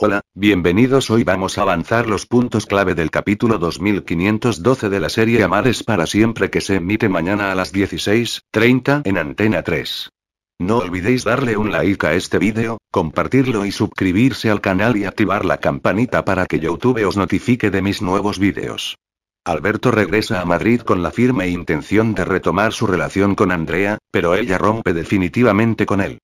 Hola, bienvenidos. Hoy vamos a avanzar los puntos clave del capítulo 2512 de la serie Amares para siempre que se emite mañana a las 16:30 en Antena 3. No olvidéis darle un like a este vídeo, compartirlo y suscribirse al canal y activar la campanita para que YouTube os notifique de mis nuevos vídeos. Alberto regresa a Madrid con la firme intención de retomar su relación con Andrea, pero ella rompe definitivamente con él.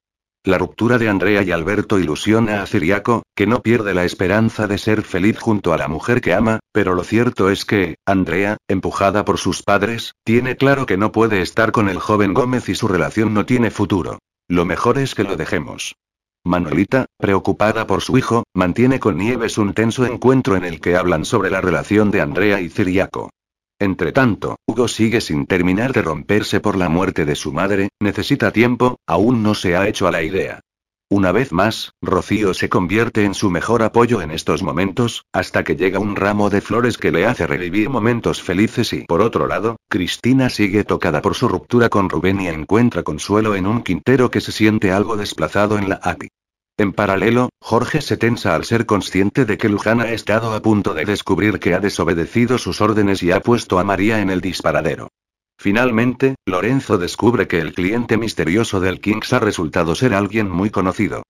La ruptura de Andrea y Alberto ilusiona a Ciriaco, que no pierde la esperanza de ser feliz junto a la mujer que ama, pero lo cierto es que, Andrea, empujada por sus padres, tiene claro que no puede estar con el joven Gómez y su relación no tiene futuro. Lo mejor es que lo dejemos. Manolita, preocupada por su hijo, mantiene con Nieves un tenso encuentro en el que hablan sobre la relación de Andrea y Ciriaco. Entre tanto, Hugo sigue sin terminar de romperse por la muerte de su madre, necesita tiempo, aún no se ha hecho a la idea. Una vez más, Rocío se convierte en su mejor apoyo en estos momentos, hasta que llega un ramo de flores que le hace revivir momentos felices y por otro lado, Cristina sigue tocada por su ruptura con Rubén y encuentra consuelo en un Quintero que se siente algo desplazado en la API. En paralelo, Jorge se tensa al ser consciente de que Luján ha estado a punto de descubrir que ha desobedecido sus órdenes y ha puesto a María en el disparadero. Finalmente, Lorenzo descubre que el cliente misterioso del Kings ha resultado ser alguien muy conocido.